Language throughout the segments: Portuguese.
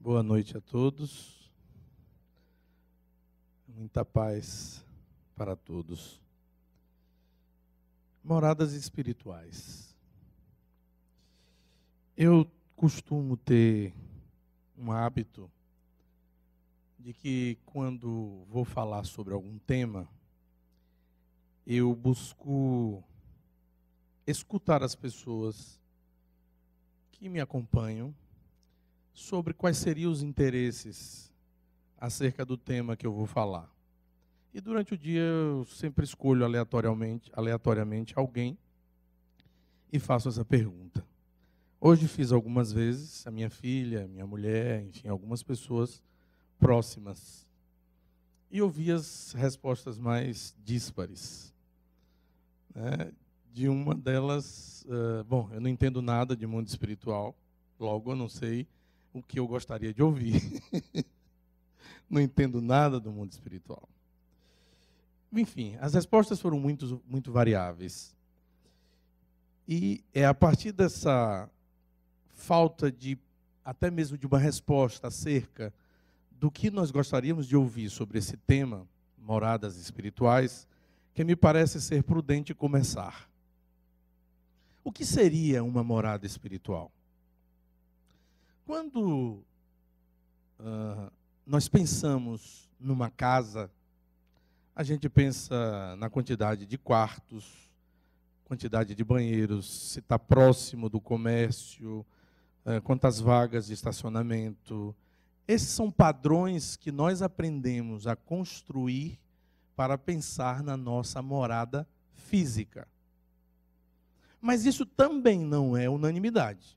Boa noite a todos. Muita paz para todos. Moradas espirituais. Eu costumo ter um hábito de que quando vou falar sobre algum tema, eu busco escutar as pessoas que me acompanham sobre quais seriam os interesses acerca do tema que eu vou falar. E durante o dia eu sempre escolho aleatoriamente, aleatoriamente alguém e faço essa pergunta. Hoje fiz algumas vezes, a minha filha, a minha mulher, enfim, algumas pessoas próximas. E ouvi as respostas mais díspares. Né? De uma delas, uh, bom, eu não entendo nada de mundo espiritual, logo eu não sei o que eu gostaria de ouvir. não entendo nada do mundo espiritual. Enfim, as respostas foram muito, muito variáveis. E é a partir dessa falta de, até mesmo de uma resposta acerca do que nós gostaríamos de ouvir sobre esse tema, moradas espirituais, que me parece ser prudente começar. O que seria uma morada espiritual? Quando uh, nós pensamos numa casa, a gente pensa na quantidade de quartos, quantidade de banheiros, se está próximo do comércio, uh, quantas vagas de estacionamento. Esses são padrões que nós aprendemos a construir para pensar na nossa morada física. Mas isso também não é unanimidade.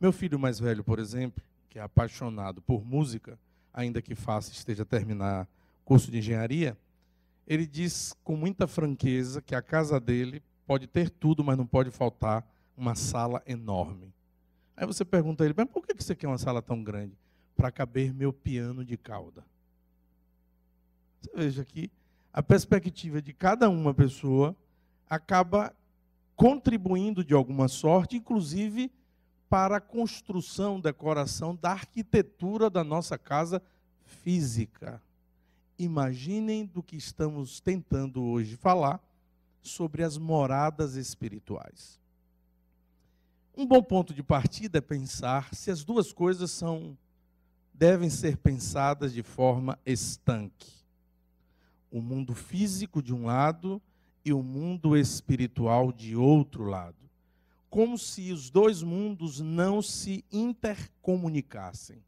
Meu filho mais velho, por exemplo, que é apaixonado por música, ainda que faça esteja a terminar curso de engenharia, ele diz com muita franqueza que a casa dele pode ter tudo, mas não pode faltar uma sala enorme. Aí você pergunta a ele, mas por que você quer uma sala tão grande? Para caber meu piano de cauda. Você veja que a perspectiva de cada uma pessoa acaba contribuindo de alguma sorte, inclusive para a construção, decoração da arquitetura da nossa casa física. Imaginem do que estamos tentando hoje falar sobre as moradas espirituais. Um bom ponto de partida é pensar se as duas coisas são devem ser pensadas de forma estanque. O mundo físico de um lado e o mundo espiritual de outro lado como se os dois mundos não se intercomunicassem.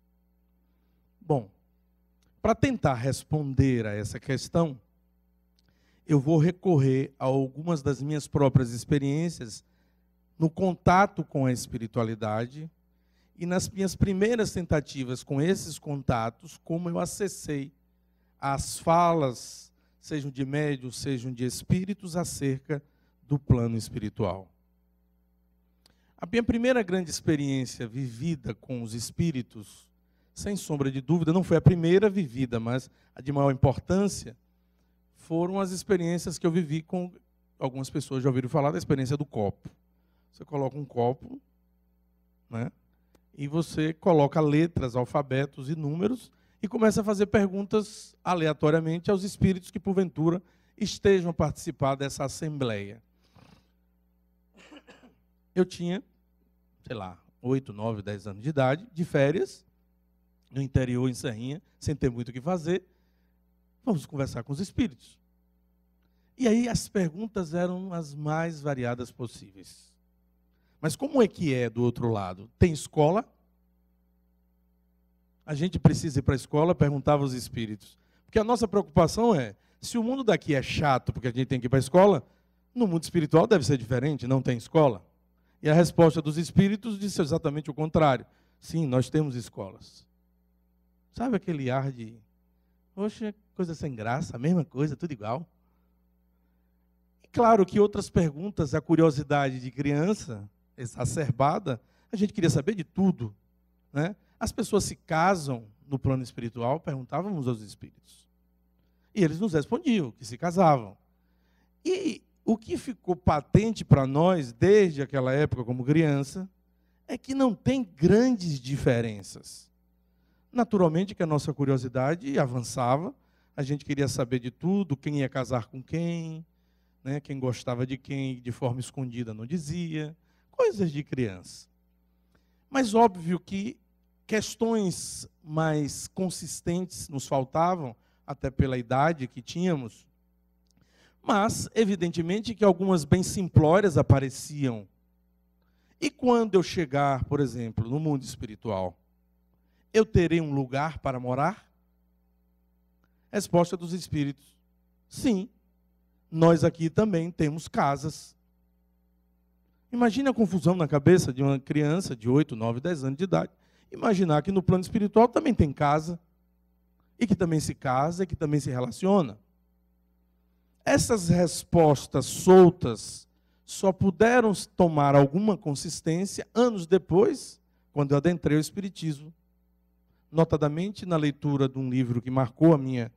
Bom, para tentar responder a essa questão, eu vou recorrer a algumas das minhas próprias experiências no contato com a espiritualidade e nas minhas primeiras tentativas com esses contatos, como eu acessei as falas, sejam de médios, sejam de espíritos, acerca do plano espiritual. A minha primeira grande experiência vivida com os espíritos, sem sombra de dúvida, não foi a primeira vivida, mas a de maior importância, foram as experiências que eu vivi com algumas pessoas já ouviram falar da experiência do copo. Você coloca um copo, né? E você coloca letras, alfabetos e números e começa a fazer perguntas aleatoriamente aos espíritos que porventura estejam a participar dessa assembleia. Eu tinha sei lá, 8, 9, 10 anos de idade, de férias, no interior, em Serrinha, sem ter muito o que fazer. Vamos conversar com os espíritos. E aí as perguntas eram as mais variadas possíveis. Mas como é que é do outro lado? Tem escola? A gente precisa ir para a escola, perguntava os espíritos. Porque a nossa preocupação é, se o mundo daqui é chato porque a gente tem que ir para a escola, no mundo espiritual deve ser diferente, não tem escola. E a resposta dos espíritos disse exatamente o contrário. Sim, nós temos escolas. Sabe aquele ar de, poxa, coisa sem graça, a mesma coisa, tudo igual? E claro que outras perguntas, a curiosidade de criança, exacerbada, a gente queria saber de tudo. Né? As pessoas se casam no plano espiritual, perguntávamos aos espíritos. E eles nos respondiam que se casavam. E o que ficou patente para nós desde aquela época como criança é que não tem grandes diferenças. Naturalmente que a nossa curiosidade avançava, a gente queria saber de tudo, quem ia casar com quem, né, quem gostava de quem de forma escondida não dizia, coisas de criança. Mas óbvio que questões mais consistentes nos faltavam, até pela idade que tínhamos, mas, evidentemente, que algumas bem simplórias apareciam. E quando eu chegar, por exemplo, no mundo espiritual, eu terei um lugar para morar? Resposta dos espíritos: sim. Nós aqui também temos casas. Imagina a confusão na cabeça de uma criança de 8, 9, 10 anos de idade. Imaginar que no plano espiritual também tem casa, e que também se casa, e que também se relaciona. Essas respostas soltas só puderam tomar alguma consistência anos depois, quando eu adentrei o Espiritismo. Notadamente na leitura de um livro que marcou a minha,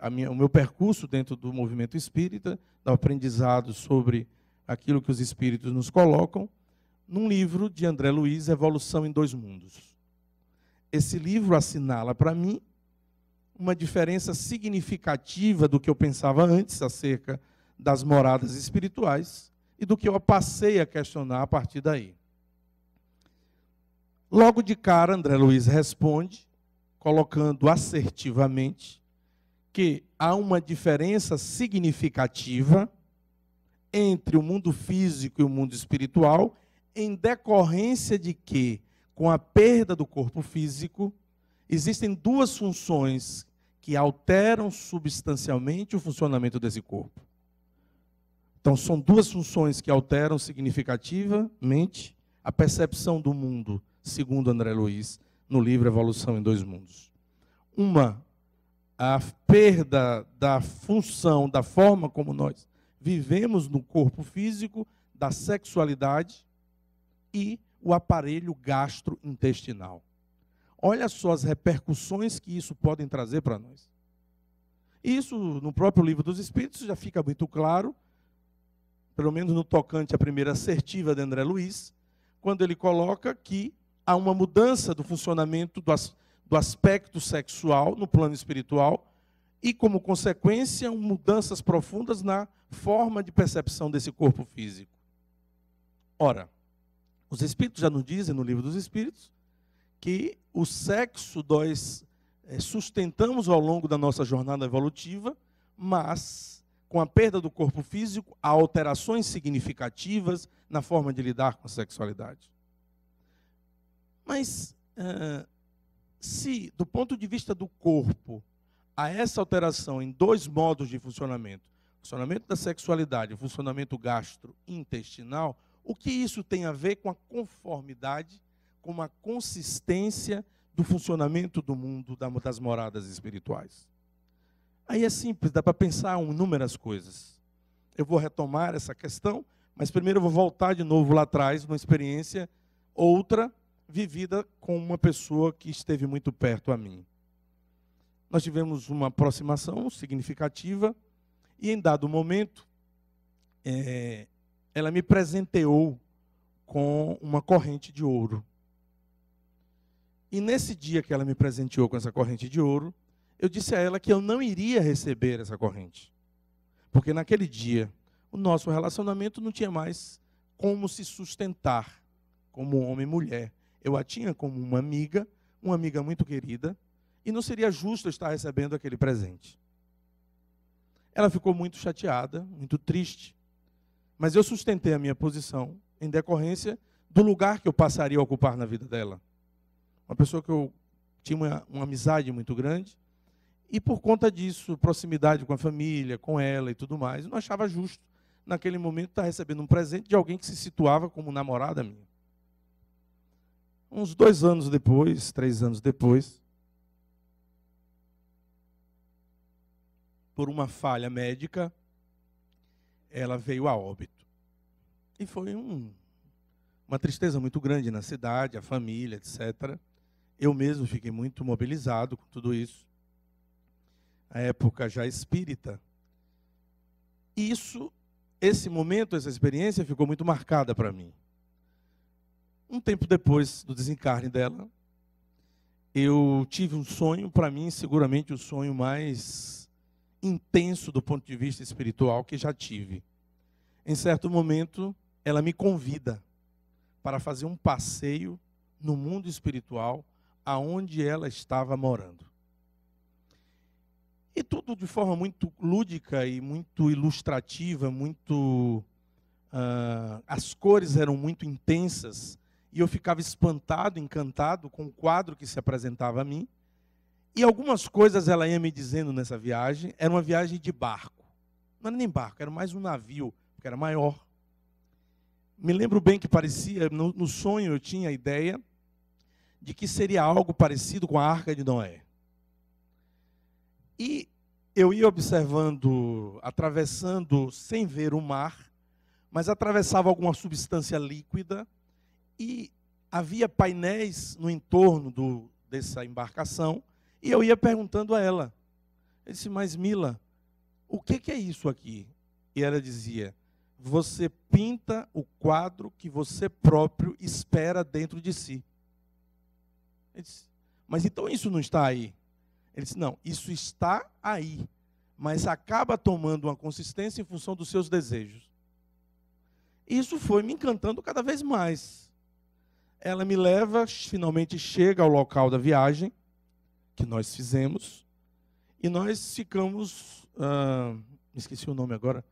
a minha, o meu percurso dentro do movimento espírita, do aprendizado sobre aquilo que os espíritos nos colocam, num livro de André Luiz, Evolução em Dois Mundos. Esse livro assinala para mim uma diferença significativa do que eu pensava antes acerca das moradas espirituais e do que eu passei a questionar a partir daí. Logo de cara, André Luiz responde, colocando assertivamente que há uma diferença significativa entre o mundo físico e o mundo espiritual, em decorrência de que, com a perda do corpo físico, existem duas funções que alteram substancialmente o funcionamento desse corpo. Então, são duas funções que alteram significativamente a percepção do mundo, segundo André Luiz, no livro Evolução em Dois Mundos. Uma, a perda da função, da forma como nós vivemos no corpo físico, da sexualidade e o aparelho gastrointestinal. Olha só as repercussões que isso pode trazer para nós. Isso, no próprio livro dos Espíritos, já fica muito claro, pelo menos no tocante à primeira assertiva de André Luiz, quando ele coloca que há uma mudança do funcionamento do, as, do aspecto sexual no plano espiritual e, como consequência, mudanças profundas na forma de percepção desse corpo físico. Ora, os Espíritos já nos dizem no livro dos Espíritos que o sexo nós eh, sustentamos ao longo da nossa jornada evolutiva, mas com a perda do corpo físico, há alterações significativas na forma de lidar com a sexualidade. Mas eh, se, do ponto de vista do corpo, há essa alteração em dois modos de funcionamento, funcionamento da sexualidade e funcionamento gastrointestinal, o que isso tem a ver com a conformidade com a consistência do funcionamento do mundo das moradas espirituais. Aí é simples, dá para pensar em inúmeras coisas. Eu vou retomar essa questão, mas primeiro eu vou voltar de novo lá atrás, numa experiência outra, vivida com uma pessoa que esteve muito perto a mim. Nós tivemos uma aproximação significativa e, em dado momento, é, ela me presenteou com uma corrente de ouro. E nesse dia que ela me presenteou com essa corrente de ouro, eu disse a ela que eu não iria receber essa corrente. Porque naquele dia, o nosso relacionamento não tinha mais como se sustentar como homem e mulher. Eu a tinha como uma amiga, uma amiga muito querida, e não seria justo estar recebendo aquele presente. Ela ficou muito chateada, muito triste, mas eu sustentei a minha posição em decorrência do lugar que eu passaria a ocupar na vida dela uma pessoa que eu tinha uma, uma amizade muito grande, e por conta disso, proximidade com a família, com ela e tudo mais, eu não achava justo, naquele momento, estar recebendo um presente de alguém que se situava como namorada minha. Uns dois anos depois, três anos depois, por uma falha médica, ela veio a óbito. E foi um, uma tristeza muito grande na cidade, a família, etc. Eu mesmo fiquei muito mobilizado com tudo isso. A época já espírita. Isso, esse momento, essa experiência ficou muito marcada para mim. Um tempo depois do desencarne dela, eu tive um sonho, para mim, seguramente o sonho mais intenso do ponto de vista espiritual que já tive. Em certo momento, ela me convida para fazer um passeio no mundo espiritual aonde ela estava morando. E tudo de forma muito lúdica e muito ilustrativa, muito. Uh, as cores eram muito intensas e eu ficava espantado, encantado com o quadro que se apresentava a mim. E algumas coisas ela ia me dizendo nessa viagem. Era uma viagem de barco. Não era nem barco, era mais um navio, porque era maior. Me lembro bem que parecia, no, no sonho eu tinha a ideia de que seria algo parecido com a arca de Noé. E eu ia observando, atravessando sem ver o mar, mas atravessava alguma substância líquida e havia painéis no entorno do, dessa embarcação e eu ia perguntando a ela. Eu disse, mas Mila, o que, que é isso aqui? E ela dizia, você pinta o quadro que você próprio espera dentro de si. Ele disse, mas então isso não está aí? Ele disse, não, isso está aí, mas acaba tomando uma consistência em função dos seus desejos. Isso foi me encantando cada vez mais. Ela me leva, finalmente chega ao local da viagem, que nós fizemos, e nós ficamos. Ah, esqueci o nome agora.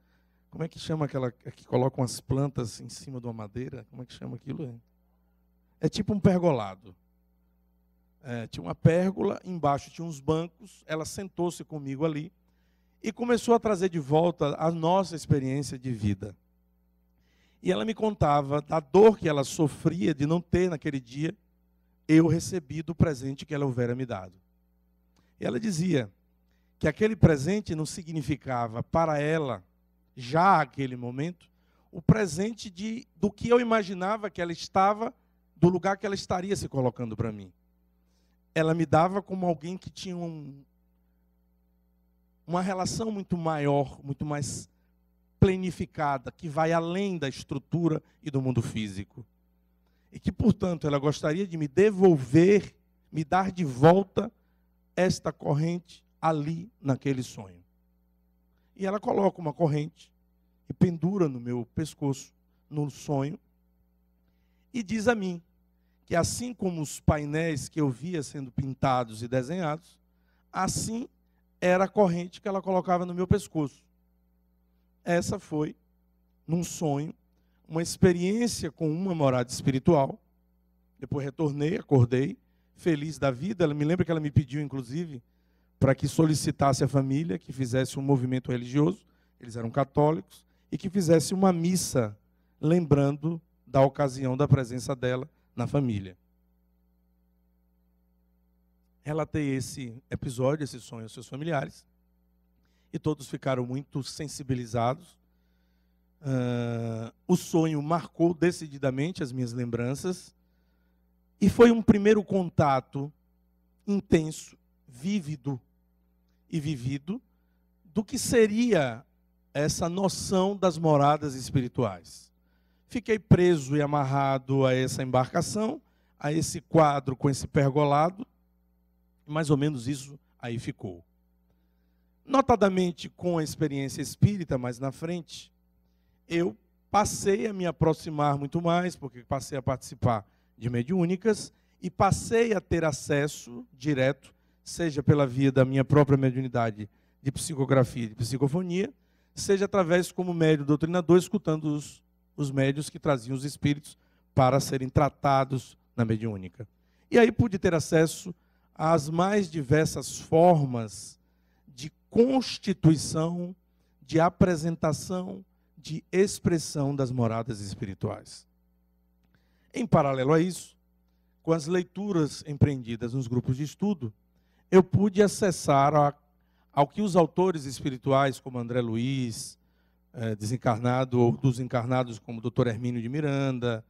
Como é que chama aquela que colocam as plantas em cima de uma madeira? Como é que chama aquilo? É, é tipo um pergolado é, tinha uma pérgola, embaixo tinha uns bancos, ela sentou-se comigo ali e começou a trazer de volta a nossa experiência de vida. E ela me contava da dor que ela sofria de não ter naquele dia eu recebido o presente que ela houvera me dado. E ela dizia que aquele presente não significava para ela, já aquele momento, o presente de, do que eu imaginava que ela estava, do lugar que ela estaria se colocando para mim ela me dava como alguém que tinha um, uma relação muito maior, muito mais planificada, que vai além da estrutura e do mundo físico. E que, portanto, ela gostaria de me devolver, me dar de volta esta corrente ali naquele sonho. E ela coloca uma corrente e pendura no meu pescoço, no sonho, e diz a mim: que assim como os painéis que eu via sendo pintados e desenhados, assim era a corrente que ela colocava no meu pescoço. Essa foi, num sonho, uma experiência com uma morada espiritual. Depois retornei, acordei, feliz da vida. Ela me lembra que ela me pediu, inclusive, para que solicitasse a família que fizesse um movimento religioso. Eles eram católicos e que fizesse uma missa, lembrando da ocasião da presença dela na família. Relatei esse episódio, esse sonho aos seus familiares, e todos ficaram muito sensibilizados. Uh, o sonho marcou decididamente as minhas lembranças, e foi um primeiro contato intenso, vívido e vivido do que seria essa noção das moradas espirituais. Fiquei preso e amarrado a essa embarcação, a esse quadro com esse pergolado. Mais ou menos isso aí ficou. Notadamente com a experiência espírita, mais na frente, eu passei a me aproximar muito mais, porque passei a participar de mediúnicas e passei a ter acesso direto, seja pela via da minha própria mediunidade de psicografia e de psicofonia, seja através como médio doutrinador, escutando os os médios que traziam os espíritos para serem tratados na mediúnica. E aí pude ter acesso às mais diversas formas de constituição, de apresentação, de expressão das moradas espirituais. Em paralelo a isso, com as leituras empreendidas nos grupos de estudo, eu pude acessar a, ao que os autores espirituais, como André Luiz, eh, desencarnado ou dos encarnados, como o Dr. Hermínio de Miranda,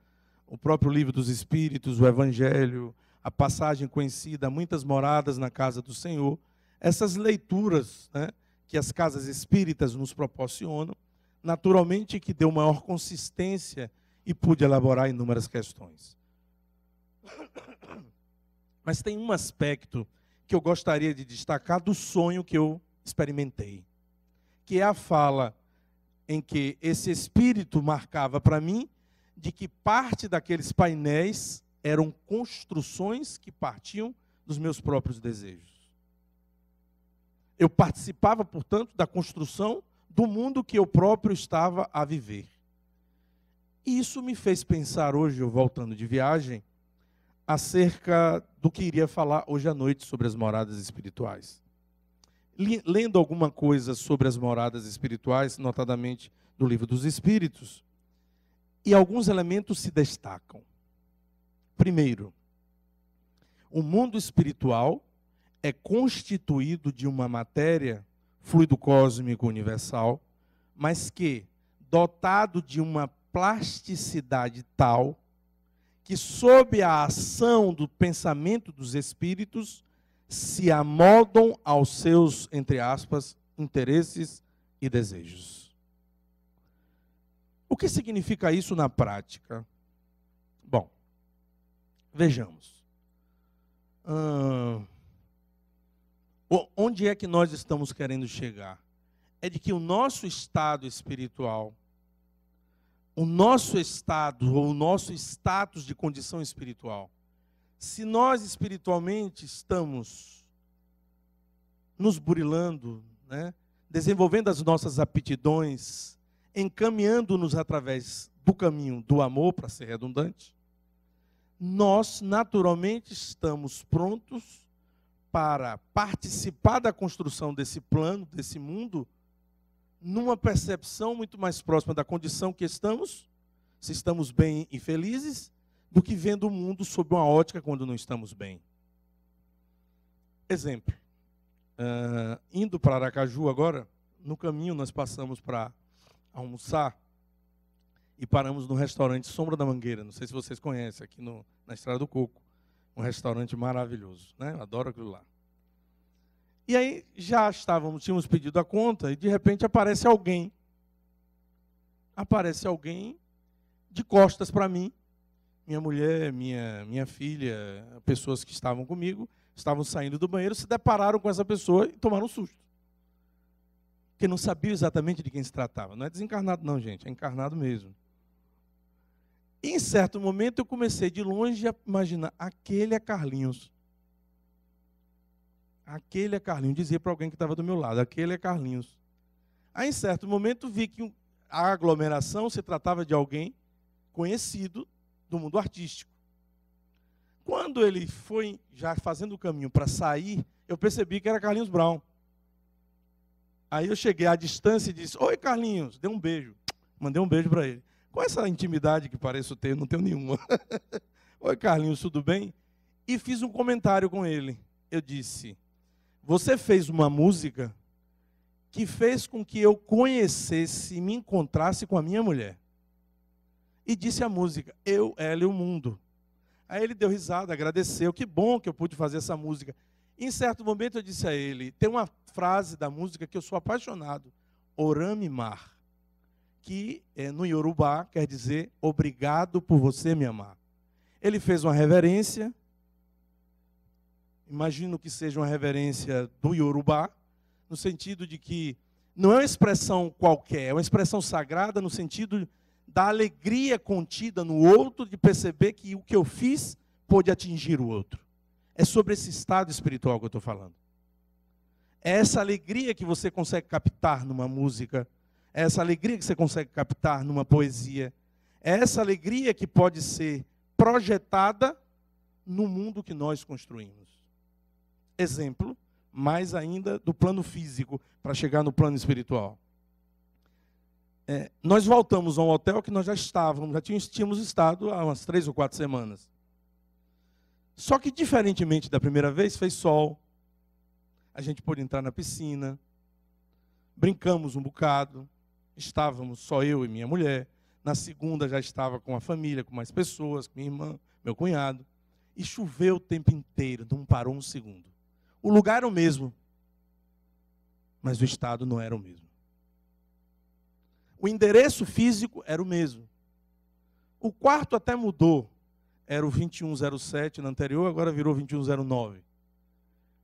o próprio livro dos Espíritos, o Evangelho, a passagem conhecida, muitas moradas na casa do Senhor, essas leituras né, que as casas espíritas nos proporcionam, naturalmente que deu maior consistência e pude elaborar inúmeras questões. Mas tem um aspecto que eu gostaria de destacar do sonho que eu experimentei, que é a fala em que esse espírito marcava para mim de que parte daqueles painéis eram construções que partiam dos meus próprios desejos. Eu participava, portanto, da construção do mundo que eu próprio estava a viver. E isso me fez pensar hoje, voltando de viagem, acerca do que iria falar hoje à noite sobre as moradas espirituais lendo alguma coisa sobre as moradas espirituais, notadamente do livro dos Espíritos, e alguns elementos se destacam. Primeiro, o mundo espiritual é constituído de uma matéria, fluido cósmico universal, mas que, dotado de uma plasticidade tal, que sob a ação do pensamento dos espíritos, se amoldam aos seus, entre aspas, interesses e desejos. O que significa isso na prática? Bom, vejamos. Hum, onde é que nós estamos querendo chegar? É de que o nosso estado espiritual, o nosso estado ou o nosso status de condição espiritual, se nós espiritualmente estamos nos burilando, né, desenvolvendo as nossas aptidões, encaminhando-nos através do caminho do amor, para ser redundante, nós naturalmente estamos prontos para participar da construção desse plano, desse mundo, numa percepção muito mais próxima da condição que estamos, se estamos bem e felizes, do que vendo o mundo sob uma ótica quando não estamos bem. Exemplo. Uh, indo para Aracaju agora, no caminho nós passamos para almoçar e paramos no restaurante Sombra da Mangueira. Não sei se vocês conhecem, aqui no, na Estrada do Coco. Um restaurante maravilhoso, né? adoro aquilo lá. E aí já estávamos, tínhamos pedido a conta e de repente aparece alguém. Aparece alguém de costas para mim minha mulher, minha, minha filha, pessoas que estavam comigo, estavam saindo do banheiro, se depararam com essa pessoa e tomaram um susto. Porque não sabiam exatamente de quem se tratava. Não é desencarnado, não, gente, é encarnado mesmo. E, em certo momento eu comecei de longe a imaginar: aquele é Carlinhos. Aquele é Carlinhos. Dizia para alguém que estava do meu lado: aquele é Carlinhos. Aí, em certo momento, vi que a aglomeração se tratava de alguém conhecido do mundo artístico. Quando ele foi já fazendo o caminho para sair, eu percebi que era Carlinhos Brown. Aí eu cheguei à distância e disse: Oi, Carlinhos, dê um beijo. Mandei um beijo para ele. Com essa intimidade que pareço ter, não tenho nenhuma. Oi, Carlinhos, tudo bem? E fiz um comentário com ele. Eu disse: Você fez uma música que fez com que eu conhecesse e me encontrasse com a minha mulher e disse a música: Eu, ela e o mundo. Aí ele deu risada, agradeceu. Que bom que eu pude fazer essa música. Em certo momento eu disse a ele: Tem uma frase da música que eu sou apaixonado, Orame Mar, que é, no Yorubá quer dizer obrigado por você me amar. Ele fez uma reverência, imagino que seja uma reverência do Yorubá, no sentido de que não é uma expressão qualquer, é uma expressão sagrada no sentido da alegria contida no outro de perceber que o que eu fiz pôde atingir o outro. É sobre esse estado espiritual que eu estou falando. É essa alegria que você consegue captar numa música, é essa alegria que você consegue captar numa poesia, é essa alegria que pode ser projetada no mundo que nós construímos. Exemplo, mais ainda do plano físico para chegar no plano espiritual é, nós voltamos a um hotel que nós já estávamos, já tínhamos, tínhamos estado há umas três ou quatro semanas. Só que, diferentemente da primeira vez, fez sol, a gente pôde entrar na piscina, brincamos um bocado, estávamos só eu e minha mulher. Na segunda já estava com a família, com mais pessoas, com minha irmã, meu cunhado. E choveu o tempo inteiro, não parou um segundo. O lugar era o mesmo, mas o estado não era o mesmo. O endereço físico era o mesmo. O quarto até mudou. Era o 2107 no anterior, agora virou 2109.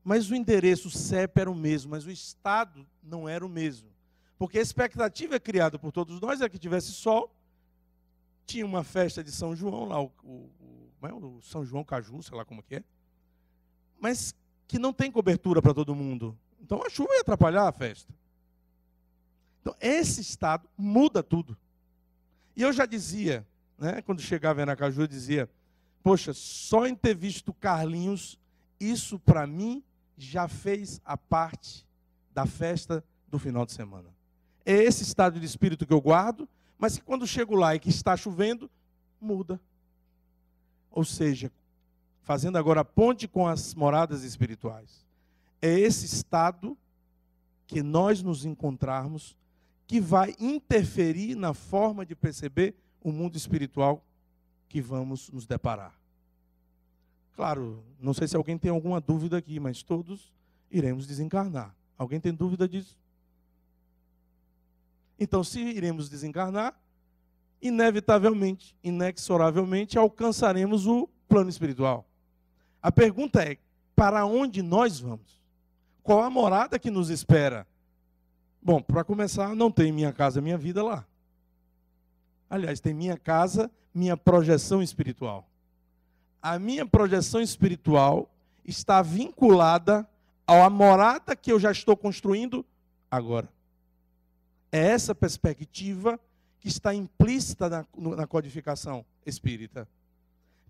Mas o endereço o CEP era o mesmo, mas o estado não era o mesmo. Porque a expectativa é criada por todos nós é que tivesse sol. Tinha uma festa de São João, lá o, o, é? o São João Caju, sei lá como que é. Mas que não tem cobertura para todo mundo. Então a chuva ia atrapalhar a festa. Então, esse estado muda tudo. E eu já dizia, né, quando chegava em Aracaju, eu dizia: Poxa, só em ter visto Carlinhos, isso para mim já fez a parte da festa do final de semana. É esse estado de espírito que eu guardo, mas que quando chego lá e que está chovendo, muda. Ou seja, fazendo agora a ponte com as moradas espirituais. É esse estado que nós nos encontrarmos que vai interferir na forma de perceber o mundo espiritual que vamos nos deparar. Claro, não sei se alguém tem alguma dúvida aqui, mas todos iremos desencarnar. Alguém tem dúvida disso? Então, se iremos desencarnar, inevitavelmente, inexoravelmente, alcançaremos o plano espiritual. A pergunta é: para onde nós vamos? Qual a morada que nos espera? Bom, para começar, não tem minha casa, minha vida lá. Aliás, tem minha casa, minha projeção espiritual. A minha projeção espiritual está vinculada à morada que eu já estou construindo agora. É essa perspectiva que está implícita na, na codificação espírita.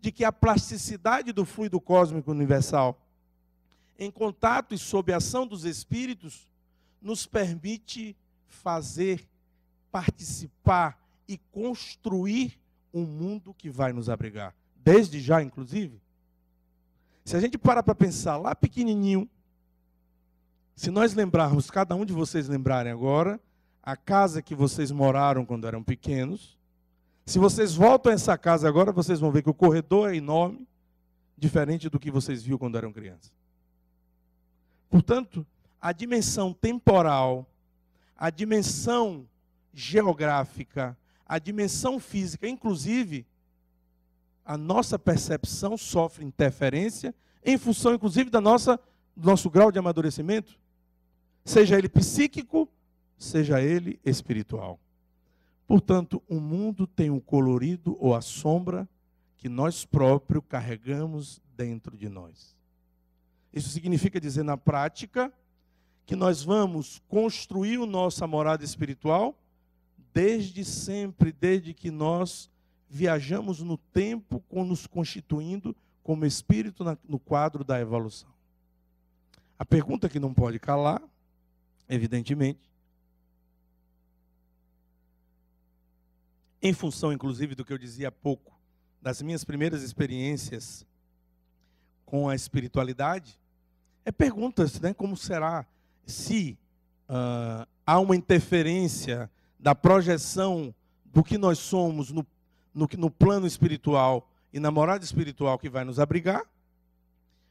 De que a plasticidade do fluido cósmico universal, em contato e sob a ação dos espíritos, nos permite fazer, participar e construir um mundo que vai nos abrigar. Desde já, inclusive. Se a gente parar para pensar lá pequenininho, se nós lembrarmos, cada um de vocês lembrarem agora, a casa que vocês moraram quando eram pequenos. Se vocês voltam a essa casa agora, vocês vão ver que o corredor é enorme, diferente do que vocês viram quando eram crianças. Portanto, a dimensão temporal, a dimensão geográfica, a dimensão física, inclusive, a nossa percepção sofre interferência em função, inclusive, da nossa, do nosso grau de amadurecimento, seja ele psíquico, seja ele espiritual. Portanto, o mundo tem o colorido ou a sombra que nós próprios carregamos dentro de nós. Isso significa dizer, na prática, que nós vamos construir o nossa morada espiritual desde sempre, desde que nós viajamos no tempo, nos constituindo como espírito no quadro da evolução. A pergunta que não pode calar, evidentemente, em função, inclusive, do que eu dizia há pouco, das minhas primeiras experiências com a espiritualidade, é perguntas, né? Como será se uh, há uma interferência da projeção do que nós somos no, no, no plano espiritual e na morada espiritual que vai nos abrigar,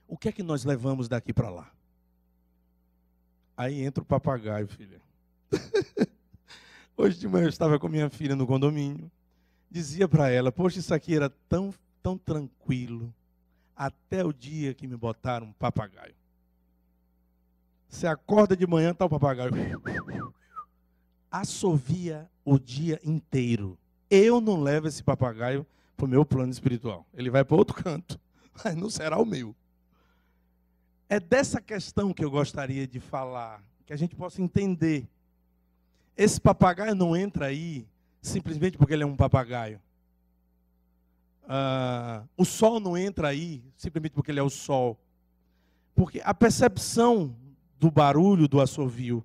o que é que nós levamos daqui para lá? Aí entra o papagaio, filha. Hoje de manhã eu estava com minha filha no condomínio. Dizia para ela: Poxa, isso aqui era tão, tão tranquilo. Até o dia que me botaram um papagaio. Você acorda de manhã, tá o papagaio. Assovia o dia inteiro. Eu não levo esse papagaio para o meu plano espiritual. Ele vai para outro canto, mas não será o meu. É dessa questão que eu gostaria de falar, que a gente possa entender. Esse papagaio não entra aí simplesmente porque ele é um papagaio. Ah, o sol não entra aí simplesmente porque ele é o sol. Porque a percepção do barulho do assovio.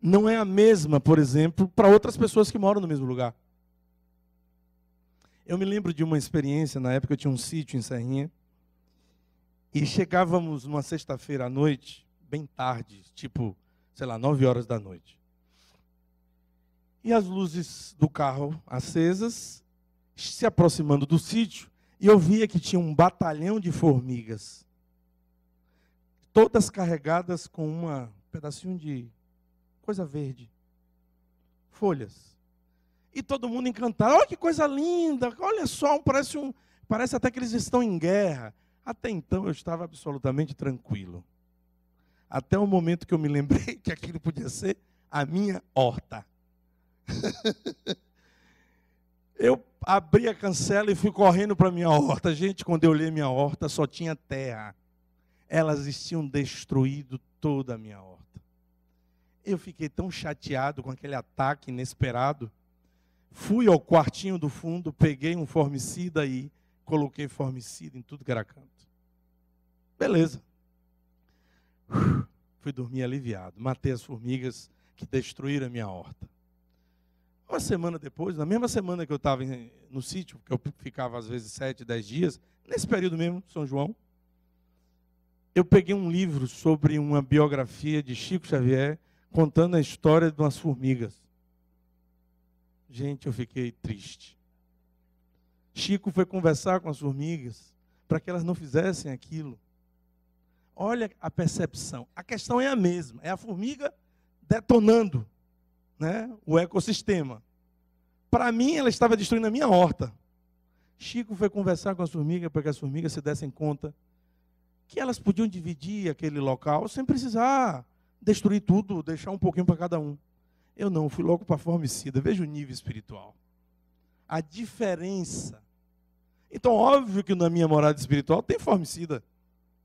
Não é a mesma, por exemplo, para outras pessoas que moram no mesmo lugar. Eu me lembro de uma experiência, na época eu tinha um sítio em Serrinha, e chegávamos numa sexta-feira à noite, bem tarde, tipo, sei lá, nove horas da noite. E as luzes do carro acesas, se aproximando do sítio, e eu via que tinha um batalhão de formigas todas carregadas com um pedacinho de coisa verde, folhas. E todo mundo encantado. Olha que coisa linda! Olha só, parece, um, parece até que eles estão em guerra. Até então eu estava absolutamente tranquilo. Até o momento que eu me lembrei que aquilo podia ser a minha horta. eu abri a cancela e fui correndo para minha horta. Gente, quando eu olhei minha horta, só tinha terra elas tinham destruído toda a minha horta. Eu fiquei tão chateado com aquele ataque inesperado. Fui ao quartinho do fundo, peguei um formicida e coloquei formicida em tudo que era canto. Beleza. fui dormir aliviado. Matei as formigas que destruíram a minha horta. Uma semana depois, na mesma semana que eu estava no sítio, que eu ficava às vezes sete, dez dias, nesse período mesmo, São João, eu peguei um livro sobre uma biografia de Chico Xavier contando a história de umas formigas. Gente, eu fiquei triste. Chico foi conversar com as formigas para que elas não fizessem aquilo. Olha a percepção. A questão é a mesma, é a formiga detonando, né, o ecossistema. Para mim, ela estava destruindo a minha horta. Chico foi conversar com as formigas para que as formigas se dessem conta que elas podiam dividir aquele local sem precisar destruir tudo, deixar um pouquinho para cada um. Eu não, fui logo para formicida. Veja o nível espiritual. A diferença. Então, óbvio que na minha morada espiritual tem formicida.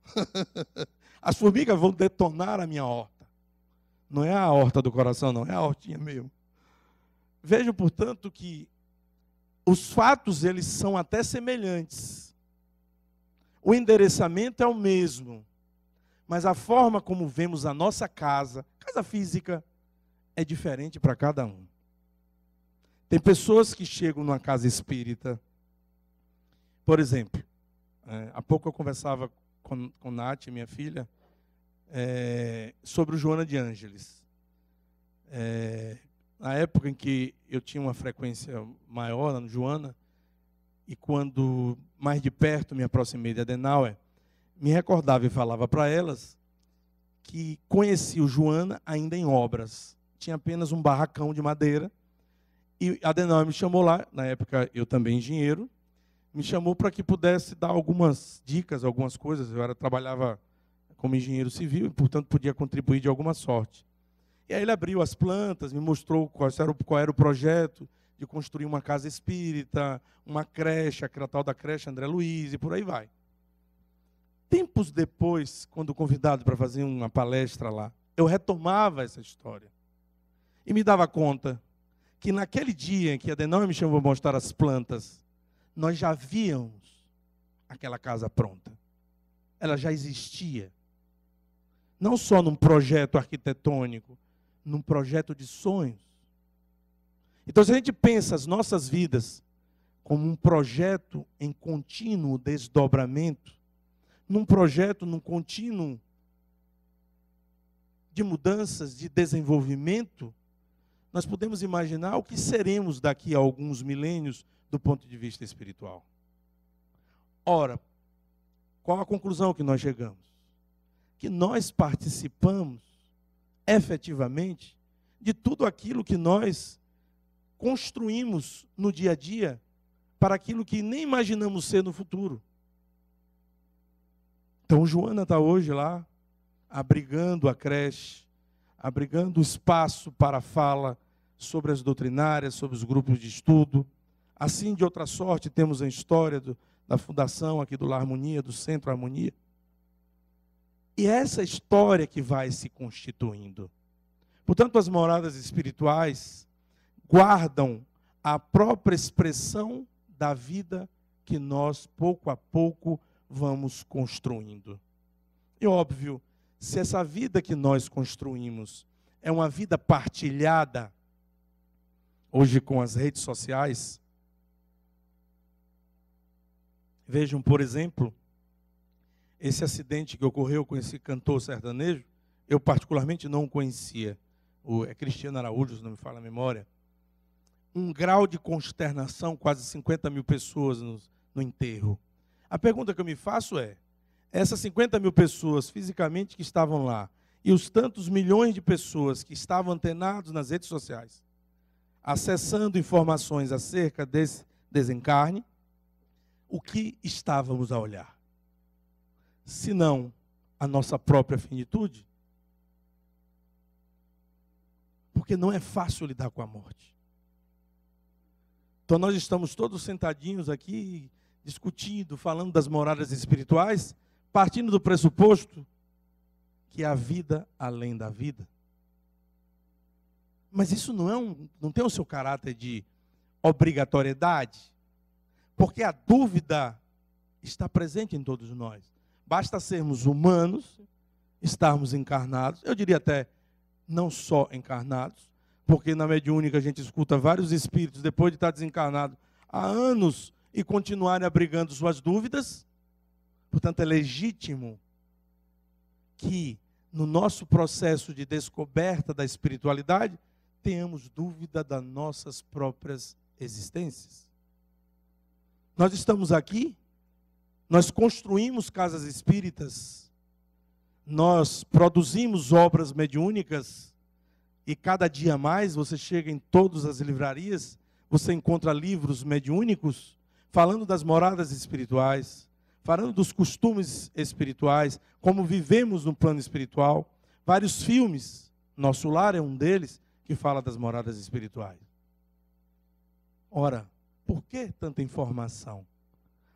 As formigas vão detonar a minha horta. Não é a horta do coração, não, é a hortinha meu. Vejo, portanto, que os fatos eles são até semelhantes o endereçamento é o mesmo, mas a forma como vemos a nossa casa, casa física, é diferente para cada um. Tem pessoas que chegam numa casa espírita. Por exemplo, é, há pouco eu conversava com, com Nath, minha filha, é, sobre o Joana de Ângeles. É, na época em que eu tinha uma frequência maior no Joana, e quando mais de perto me aproximei de Adenauer, me recordava e falava para elas que conheci o Joana ainda em obras. Tinha apenas um barracão de madeira. E Adenauer me chamou lá, na época eu também engenheiro, me chamou para que pudesse dar algumas dicas, algumas coisas. Eu era, trabalhava como engenheiro civil e, portanto, podia contribuir de alguma sorte. E aí ele abriu as plantas, me mostrou qual era o, qual era o projeto, de construir uma casa espírita, uma creche, a tal da creche André Luiz e por aí vai. Tempos depois, quando convidado para fazer uma palestra lá, eu retomava essa história e me dava conta que naquele dia em que Adenauer me chamou para mostrar as plantas, nós já víamos aquela casa pronta. Ela já existia. Não só num projeto arquitetônico, num projeto de sonhos. Então, se a gente pensa as nossas vidas como um projeto em contínuo desdobramento, num projeto, num contínuo de mudanças, de desenvolvimento, nós podemos imaginar o que seremos daqui a alguns milênios do ponto de vista espiritual. Ora, qual a conclusão que nós chegamos? Que nós participamos efetivamente de tudo aquilo que nós construímos no dia a dia para aquilo que nem imaginamos ser no futuro. Então, Joana está hoje lá, abrigando a creche, abrigando o espaço para a fala sobre as doutrinárias, sobre os grupos de estudo. Assim, de outra sorte, temos a história do, da fundação aqui do Lar Harmonia, do Centro Harmonia. E é essa história que vai se constituindo. Portanto, as moradas espirituais, guardam a própria expressão da vida que nós, pouco a pouco, vamos construindo. E óbvio, se essa vida que nós construímos é uma vida partilhada, hoje com as redes sociais, vejam, por exemplo, esse acidente que ocorreu com esse cantor sertanejo, eu particularmente não o conhecia. O, é Cristiano Araújo, se não me fala a memória um grau de consternação, quase 50 mil pessoas no, no enterro. A pergunta que eu me faço é: essas 50 mil pessoas fisicamente que estavam lá e os tantos milhões de pessoas que estavam antenados nas redes sociais, acessando informações acerca desse desencarne, o que estávamos a olhar? Se não a nossa própria finitude? Porque não é fácil lidar com a morte. Então nós estamos todos sentadinhos aqui, discutindo, falando das moradas espirituais, partindo do pressuposto que há vida além da vida. Mas isso não, é um, não tem o seu caráter de obrigatoriedade, porque a dúvida está presente em todos nós. Basta sermos humanos, estarmos encarnados, eu diria até não só encarnados, porque na mediúnica a gente escuta vários espíritos, depois de estar desencarnado há anos, e continuarem abrigando suas dúvidas. Portanto, é legítimo que, no nosso processo de descoberta da espiritualidade, tenhamos dúvida das nossas próprias existências. Nós estamos aqui, nós construímos casas espíritas, nós produzimos obras mediúnicas e cada dia mais você chega em todas as livrarias, você encontra livros mediúnicos falando das moradas espirituais, falando dos costumes espirituais, como vivemos no plano espiritual. Vários filmes, Nosso Lar é um deles, que fala das moradas espirituais. Ora, por que tanta informação?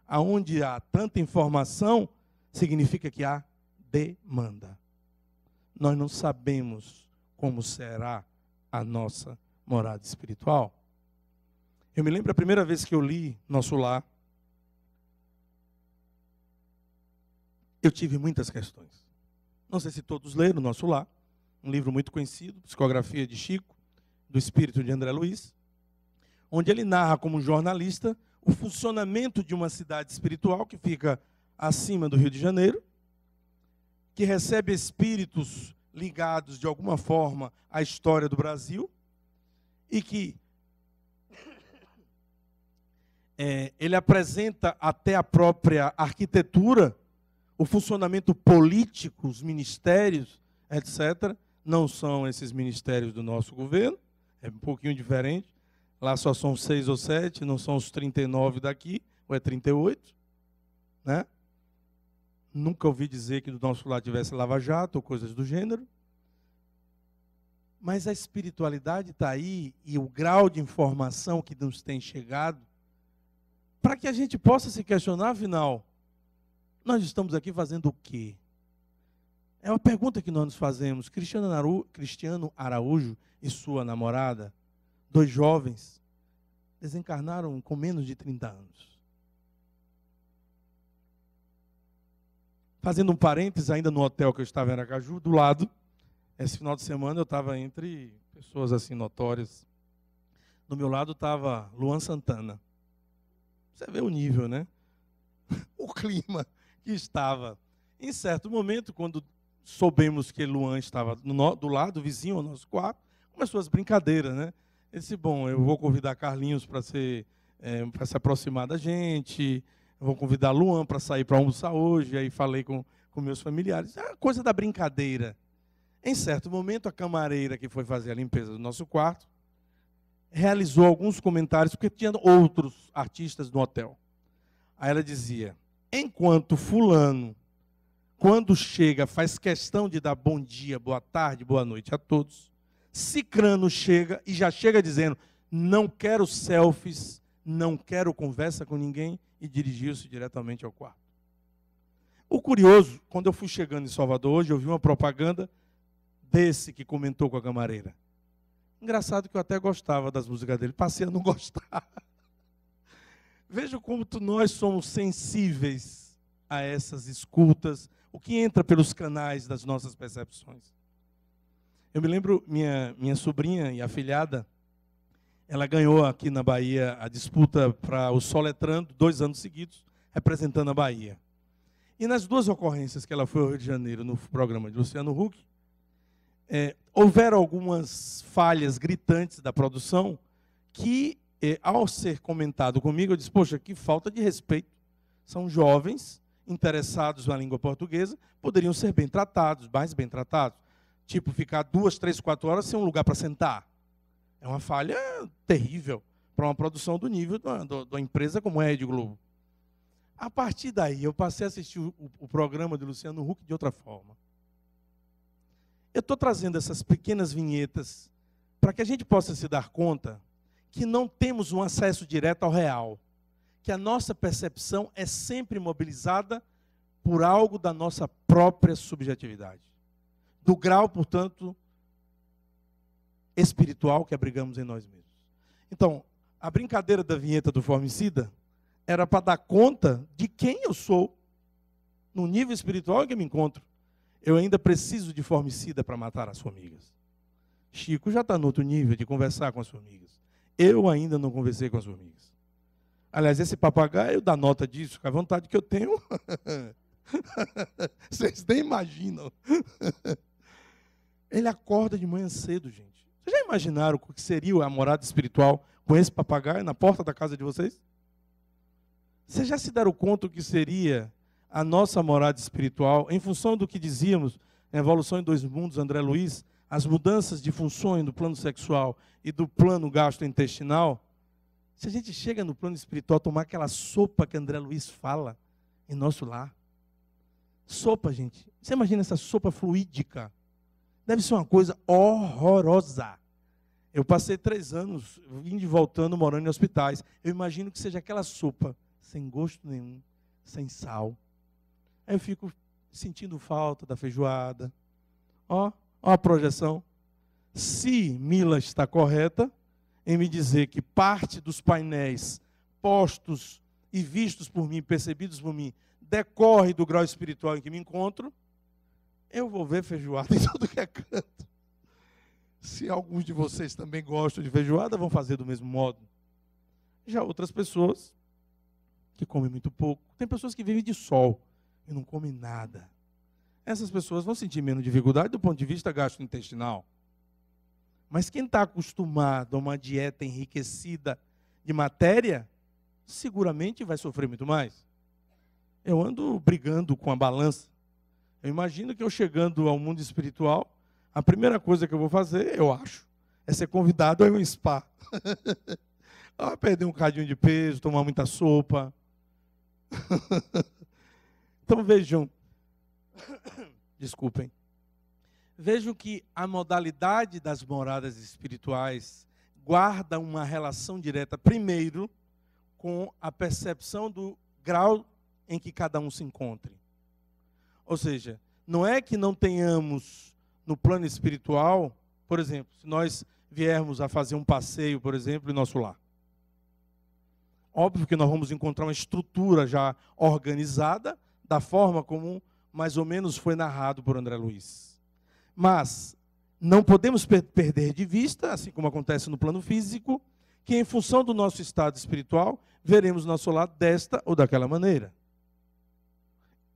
Aonde há tanta informação, significa que há demanda. Nós não sabemos como será a nossa morada espiritual. Eu me lembro a primeira vez que eu li Nosso Lar, eu tive muitas questões. Não sei se todos leram Nosso Lar, um livro muito conhecido, Psicografia de Chico, do espírito de André Luiz, onde ele narra como jornalista o funcionamento de uma cidade espiritual que fica acima do Rio de Janeiro, que recebe espíritos ligados de alguma forma à história do Brasil e que é, ele apresenta até a própria arquitetura, o funcionamento político, os ministérios, etc. Não são esses ministérios do nosso governo, é um pouquinho diferente. Lá só são seis ou sete, não são os 39 daqui, ou é 38, né? Nunca ouvi dizer que do nosso lado tivesse lava-jato ou coisas do gênero. Mas a espiritualidade está aí e o grau de informação que nos tem chegado para que a gente possa se questionar, afinal, nós estamos aqui fazendo o quê? É uma pergunta que nós nos fazemos. Cristiano Araújo e sua namorada, dois jovens, desencarnaram com menos de 30 anos. Fazendo um parênteses, ainda no hotel que eu estava em Aracaju, do lado, esse final de semana eu estava entre pessoas assim notórias. Do meu lado estava Luan Santana. Você vê o nível, né? O clima que estava. Em certo momento, quando soubemos que Luan estava do lado, vizinho ao nosso quarto, começou as brincadeiras, né? Ele disse, bom, eu vou convidar Carlinhos para é, eh, para se aproximar da gente. Eu vou convidar Luan para sair para almoçar hoje. Aí falei com, com meus familiares. É coisa da brincadeira. Em certo momento, a camareira que foi fazer a limpeza do nosso quarto realizou alguns comentários, porque tinha outros artistas no hotel. Aí ela dizia: enquanto Fulano, quando chega, faz questão de dar bom dia, boa tarde, boa noite a todos, Cicrano chega e já chega dizendo: não quero selfies, não quero conversa com ninguém e dirigiu-se diretamente ao quarto. O curioso, quando eu fui chegando em Salvador hoje, eu vi uma propaganda desse que comentou com a camareira. Engraçado que eu até gostava das músicas dele, passei a não gostar. Veja como nós somos sensíveis a essas escutas, o que entra pelos canais das nossas percepções. Eu me lembro, minha, minha sobrinha e afilhada, ela ganhou aqui na Bahia a disputa para o Soletrando, dois anos seguidos, representando a Bahia. E nas duas ocorrências que ela foi ao Rio de Janeiro, no programa de Luciano Huck, é, houveram algumas falhas gritantes da produção que, é, ao ser comentado comigo, eu disse: Poxa, que falta de respeito. São jovens interessados na língua portuguesa, poderiam ser bem tratados, mais bem tratados. Tipo, ficar duas, três, quatro horas sem um lugar para sentar. É uma falha terrível para uma produção do nível de uma, empresa como é a Rede Globo. A partir daí, eu passei a assistir o, o programa de Luciano Huck de outra forma. Eu estou trazendo essas pequenas vinhetas para que a gente possa se dar conta que não temos um acesso direto ao real, que a nossa percepção é sempre mobilizada por algo da nossa própria subjetividade, do grau, portanto, espiritual que abrigamos em nós mesmos. Então, a brincadeira da vinheta do formicida era para dar conta de quem eu sou no nível espiritual em é que me encontro. Eu ainda preciso de formicida para matar as formigas. Chico já está no outro nível de conversar com as formigas. Eu ainda não conversei com as formigas. Aliás, esse papagaio dá nota disso, com a vontade que eu tenho. Vocês nem imaginam. Ele acorda de manhã cedo, gente. Vocês já imaginaram o que seria a morada espiritual com esse papagaio na porta da casa de vocês? Vocês já se deram conta o que seria a nossa morada espiritual em função do que dizíamos em Evolução em Dois Mundos, André Luiz, as mudanças de funções do plano sexual e do plano gastrointestinal? Se a gente chega no plano espiritual tomar aquela sopa que André Luiz fala em nosso lar. Sopa, gente. Você imagina essa sopa fluídica Deve ser uma coisa horrorosa. Eu passei três anos indo e voltando, morando em hospitais. Eu imagino que seja aquela sopa, sem gosto nenhum, sem sal. Aí eu fico sentindo falta da feijoada. Ó, ó a projeção. Se Mila está correta em me dizer que parte dos painéis postos e vistos por mim, percebidos por mim, decorre do grau espiritual em que me encontro, eu vou ver feijoada em tudo que é canto. Se alguns de vocês também gostam de feijoada, vão fazer do mesmo modo. Já outras pessoas que comem muito pouco. Tem pessoas que vivem de sol e não comem nada. Essas pessoas vão sentir menos dificuldade do ponto de vista gastrointestinal. Mas quem está acostumado a uma dieta enriquecida de matéria, seguramente vai sofrer muito mais. Eu ando brigando com a balança. Eu imagino que eu chegando ao mundo espiritual, a primeira coisa que eu vou fazer, eu acho, é ser convidado a um spa. ah, perder um cadinho de peso, tomar muita sopa. então vejam, desculpem, vejam que a modalidade das moradas espirituais guarda uma relação direta, primeiro, com a percepção do grau em que cada um se encontre. Ou seja, não é que não tenhamos no plano espiritual, por exemplo, se nós viermos a fazer um passeio, por exemplo, em nosso lar. Óbvio que nós vamos encontrar uma estrutura já organizada, da forma como mais ou menos foi narrado por André Luiz. Mas não podemos per perder de vista, assim como acontece no plano físico, que em função do nosso estado espiritual, veremos nosso lar desta ou daquela maneira.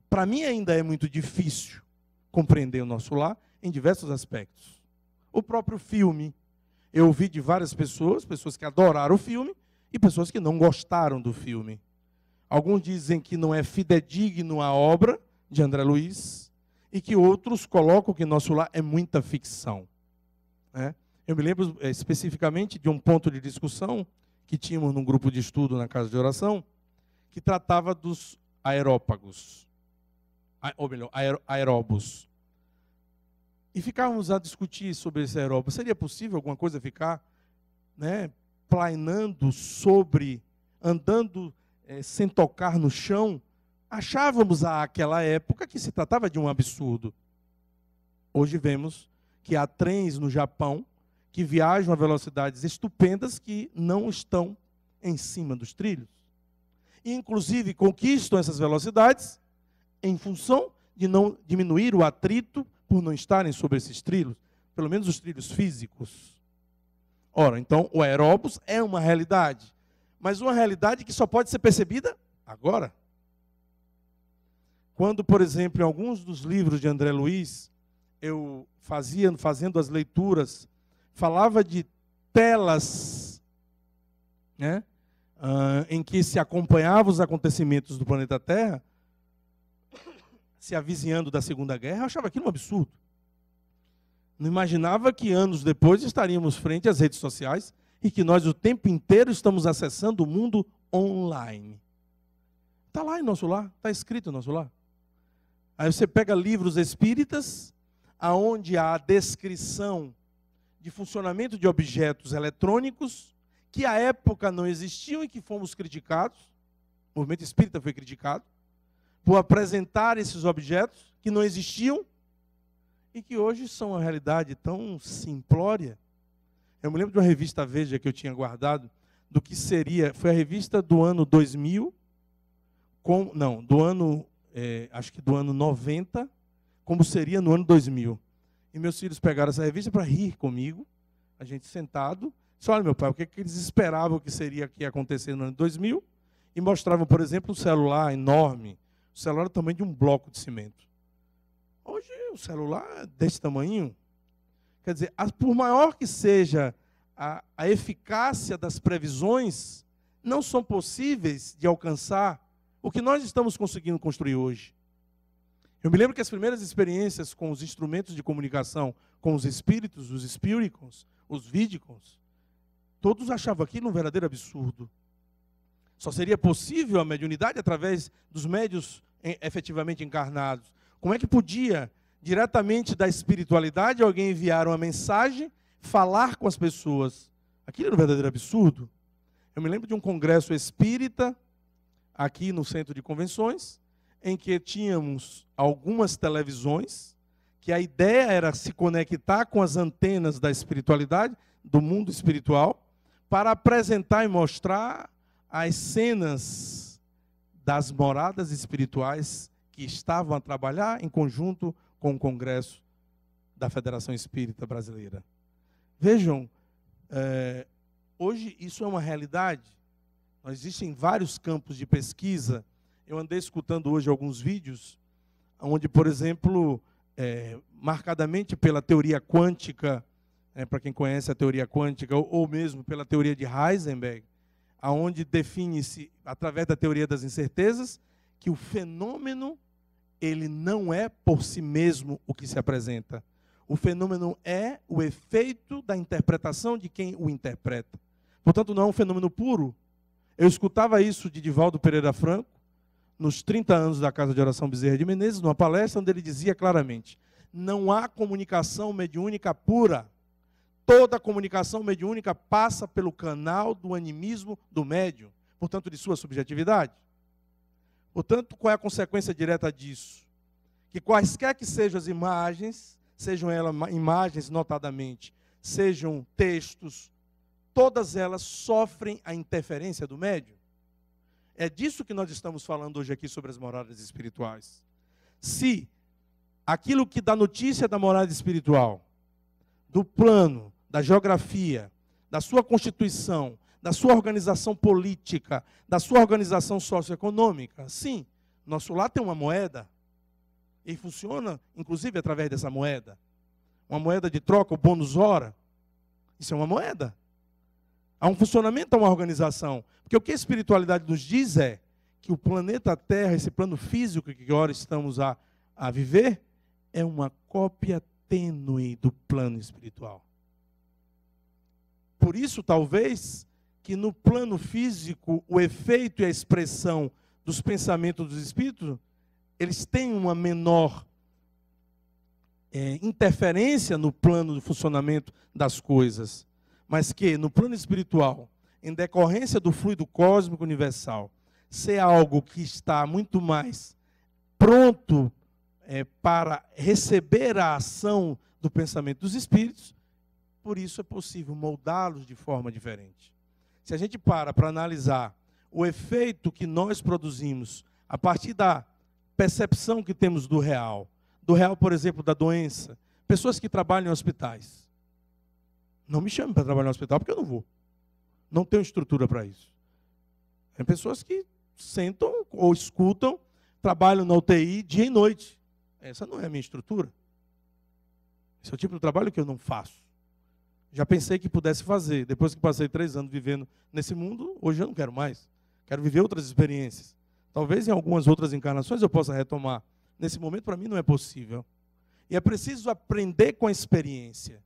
Para mim ainda é muito difícil compreender o nosso lar em diversos aspectos. O próprio filme, eu ouvi de várias pessoas, pessoas que adoraram o filme e pessoas que não gostaram do filme. Alguns dizem que não é fidedigno à obra de André Luiz e que outros colocam que nosso lar é muita ficção. Né? Eu me lembro é, especificamente de um ponto de discussão que tínhamos num grupo de estudo na casa de oração que tratava dos aerópagos ou melhor, aer, aeróbus. E ficávamos a discutir sobre esse aeróbus. Seria possível alguma coisa ficar né, planando sobre, andando é, sem tocar no chão? Achávamos àquela época que se tratava de um absurdo. Hoje vemos que há trens no Japão que viajam a velocidades estupendas que não estão em cima dos trilhos. E, inclusive, conquistam essas velocidades em função de não diminuir o atrito por não estarem sobre esses trilhos, pelo menos os trilhos físicos. Ora, então o aeróbus é uma realidade, mas uma realidade que só pode ser percebida agora. Quando, por exemplo, em alguns dos livros de André Luiz, eu fazia, fazendo as leituras, falava de telas, né, ah, em que se acompanhavam os acontecimentos do planeta Terra, se avizinhando da Segunda Guerra, eu achava aquilo um absurdo. Não imaginava que anos depois estaríamos frente às redes sociais e que nós o tempo inteiro estamos acessando o mundo online. Está lá em nosso lar, está escrito em nosso lar. Aí você pega livros espíritas, aonde há a descrição de funcionamento de objetos eletrônicos que à época não existiam e que fomos criticados. O movimento espírita foi criticado por apresentar esses objetos que não existiam e que hoje são uma realidade tão simplória. Eu me lembro de uma revista Veja que eu tinha guardado do que seria, foi a revista do ano 2000, com, não, do ano, é, acho que do ano 90, como seria no ano 2000. E meus filhos pegaram essa revista para rir comigo, a gente sentado. Disse, olha, meu pai, o que, é que eles esperavam que seria que ia acontecer no ano 2000? E mostravam, por exemplo, um celular enorme, o celular é o tamanho de um bloco de cimento. Hoje o celular é desse tamanho. Quer dizer, por maior que seja a, a eficácia das previsões, não são possíveis de alcançar o que nós estamos conseguindo construir hoje. Eu me lembro que as primeiras experiências com os instrumentos de comunicação com os espíritos, os espíricos, os vídicos, todos achavam aquilo um verdadeiro absurdo. Só seria possível a mediunidade através dos médios efetivamente encarnados. Como é que podia, diretamente da espiritualidade, alguém enviar uma mensagem, falar com as pessoas? Aquilo era um verdadeiro absurdo. Eu me lembro de um congresso espírita, aqui no centro de convenções, em que tínhamos algumas televisões, que a ideia era se conectar com as antenas da espiritualidade, do mundo espiritual, para apresentar e mostrar as cenas das moradas espirituais que estavam a trabalhar em conjunto com o Congresso da Federação Espírita Brasileira. Vejam, é, hoje isso é uma realidade. Existem vários campos de pesquisa. Eu andei escutando hoje alguns vídeos, onde, por exemplo, é, marcadamente pela teoria quântica, né, para quem conhece a teoria quântica, ou, ou mesmo pela teoria de Heisenberg, aonde define-se através da teoria das incertezas que o fenômeno ele não é por si mesmo o que se apresenta. O fenômeno é o efeito da interpretação de quem o interpreta. Portanto, não é um fenômeno puro. Eu escutava isso de Divaldo Pereira Franco nos 30 anos da Casa de Oração Bezerra de Menezes, numa palestra onde ele dizia claramente: não há comunicação mediúnica pura. Toda a comunicação mediúnica passa pelo canal do animismo do médium, portanto, de sua subjetividade. Portanto, qual é a consequência direta disso? Que quaisquer que sejam as imagens, sejam elas imagens notadamente, sejam textos, todas elas sofrem a interferência do médium. É disso que nós estamos falando hoje aqui sobre as moradas espirituais. Se aquilo que dá notícia da morada espiritual, do plano, da geografia, da sua constituição, da sua organização política, da sua organização socioeconômica. Sim, nosso lar tem uma moeda e funciona, inclusive, através dessa moeda. Uma moeda de troca, o bônus hora. Isso é uma moeda. Há um funcionamento, há uma organização. Porque o que a espiritualidade nos diz é que o planeta Terra, esse plano físico que agora estamos a, a viver, é uma cópia tênue do plano espiritual por isso, talvez, que no plano físico o efeito e a expressão dos pensamentos dos espíritos eles têm uma menor é, interferência no plano do funcionamento das coisas, mas que no plano espiritual, em decorrência do fluido cósmico universal, ser algo que está muito mais pronto é, para receber a ação do pensamento dos espíritos, por isso é possível moldá-los de forma diferente. Se a gente para para analisar o efeito que nós produzimos a partir da percepção que temos do real, do real, por exemplo, da doença, pessoas que trabalham em hospitais. Não me chame para trabalhar no hospital porque eu não vou. Não tenho estrutura para isso. Tem pessoas que sentam ou escutam, trabalham na UTI dia e noite. Essa não é a minha estrutura. Esse é o tipo de trabalho que eu não faço. Já pensei que pudesse fazer. Depois que passei três anos vivendo nesse mundo, hoje eu não quero mais. Quero viver outras experiências. Talvez em algumas outras encarnações eu possa retomar. Nesse momento, para mim, não é possível. E é preciso aprender com a experiência.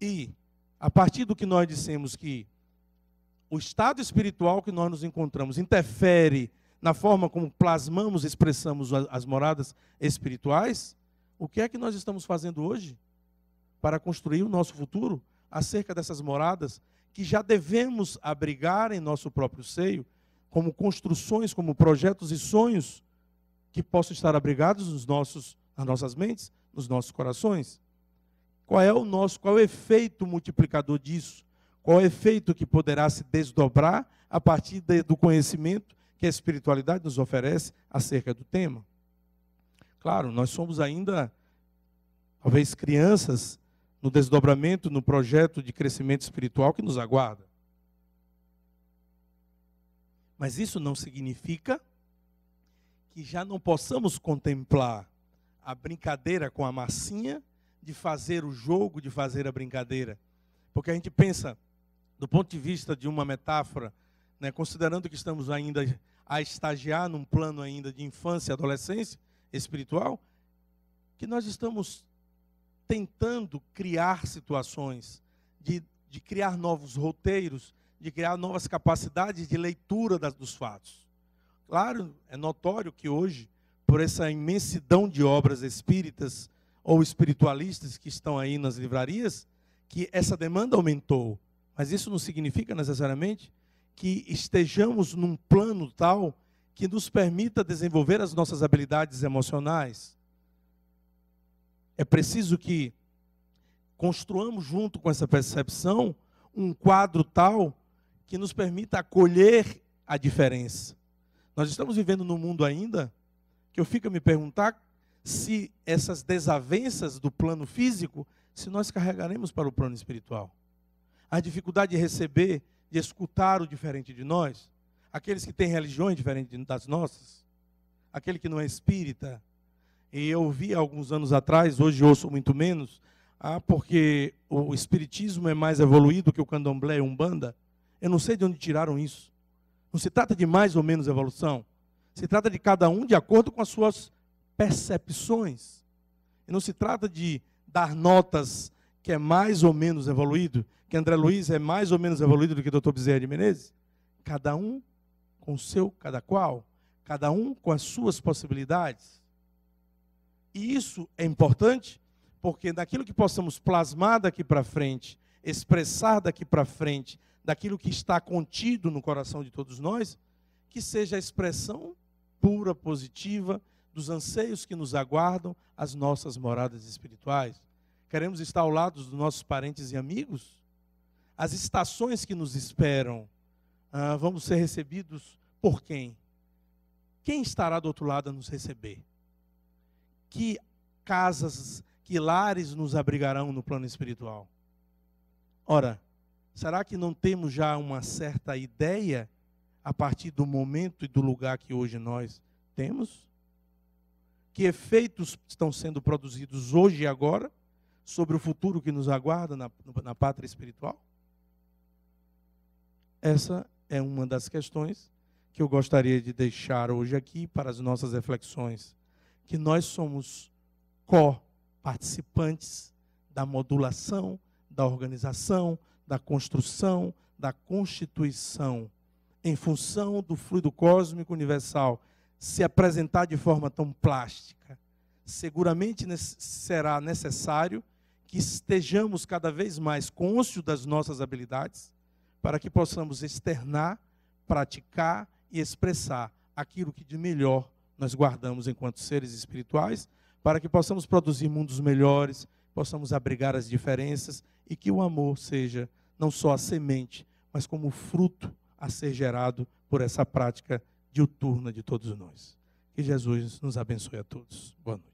E, a partir do que nós dissemos que o estado espiritual que nós nos encontramos interfere na forma como plasmamos, expressamos as moradas espirituais, o que é que nós estamos fazendo hoje? para construir o nosso futuro acerca dessas moradas que já devemos abrigar em nosso próprio seio, como construções, como projetos e sonhos que possam estar abrigados nos nossos, nas nossas mentes, nos nossos corações. Qual é o nosso, qual é o efeito multiplicador disso? Qual é o efeito que poderá se desdobrar a partir de, do conhecimento que a espiritualidade nos oferece acerca do tema? Claro, nós somos ainda talvez crianças no desdobramento, no projeto de crescimento espiritual que nos aguarda. Mas isso não significa que já não possamos contemplar a brincadeira com a massinha, de fazer o jogo, de fazer a brincadeira. Porque a gente pensa, do ponto de vista de uma metáfora, né, considerando que estamos ainda a estagiar num plano ainda de infância e adolescência espiritual, que nós estamos tentando criar situações, de, de criar novos roteiros, de criar novas capacidades de leitura das, dos fatos. Claro, é notório que hoje, por essa imensidão de obras espíritas ou espiritualistas que estão aí nas livrarias, que essa demanda aumentou. Mas isso não significa necessariamente que estejamos num plano tal que nos permita desenvolver as nossas habilidades emocionais, é preciso que construamos junto com essa percepção um quadro tal que nos permita acolher a diferença. Nós estamos vivendo num mundo ainda que eu fico a me perguntar se essas desavenças do plano físico, se nós carregaremos para o plano espiritual. A dificuldade de receber, de escutar o diferente de nós, aqueles que têm religiões diferentes das nossas, aquele que não é espírita, e eu ouvi alguns anos atrás, hoje ouço muito menos, ah, porque o espiritismo é mais evoluído que o candomblé e umbanda. Eu não sei de onde tiraram isso. Não se trata de mais ou menos evolução. Se trata de cada um de acordo com as suas percepções. E não se trata de dar notas que é mais ou menos evoluído, que André Luiz é mais ou menos evoluído do que o Dr. Bezerra de Menezes. Cada um com o seu, cada qual, cada um com as suas possibilidades. E isso é importante, porque daquilo que possamos plasmar daqui para frente, expressar daqui para frente, daquilo que está contido no coração de todos nós, que seja a expressão pura, positiva, dos anseios que nos aguardam as nossas moradas espirituais. Queremos estar ao lado dos nossos parentes e amigos? As estações que nos esperam, ah, vamos ser recebidos por quem? Quem estará do outro lado a nos receber? que casas, que lares nos abrigarão no plano espiritual? Ora, será que não temos já uma certa ideia a partir do momento e do lugar que hoje nós temos? Que efeitos estão sendo produzidos hoje e agora sobre o futuro que nos aguarda na, na pátria espiritual? Essa é uma das questões que eu gostaria de deixar hoje aqui para as nossas reflexões que nós somos co-participantes da modulação, da organização, da construção, da constituição, em função do fluido cósmico universal se apresentar de forma tão plástica, seguramente será necessário que estejamos cada vez mais cônscios das nossas habilidades, para que possamos externar, praticar e expressar aquilo que de melhor nós guardamos enquanto seres espirituais, para que possamos produzir mundos melhores, possamos abrigar as diferenças e que o amor seja não só a semente, mas como fruto a ser gerado por essa prática diuturna de todos nós. Que Jesus nos abençoe a todos. Boa noite.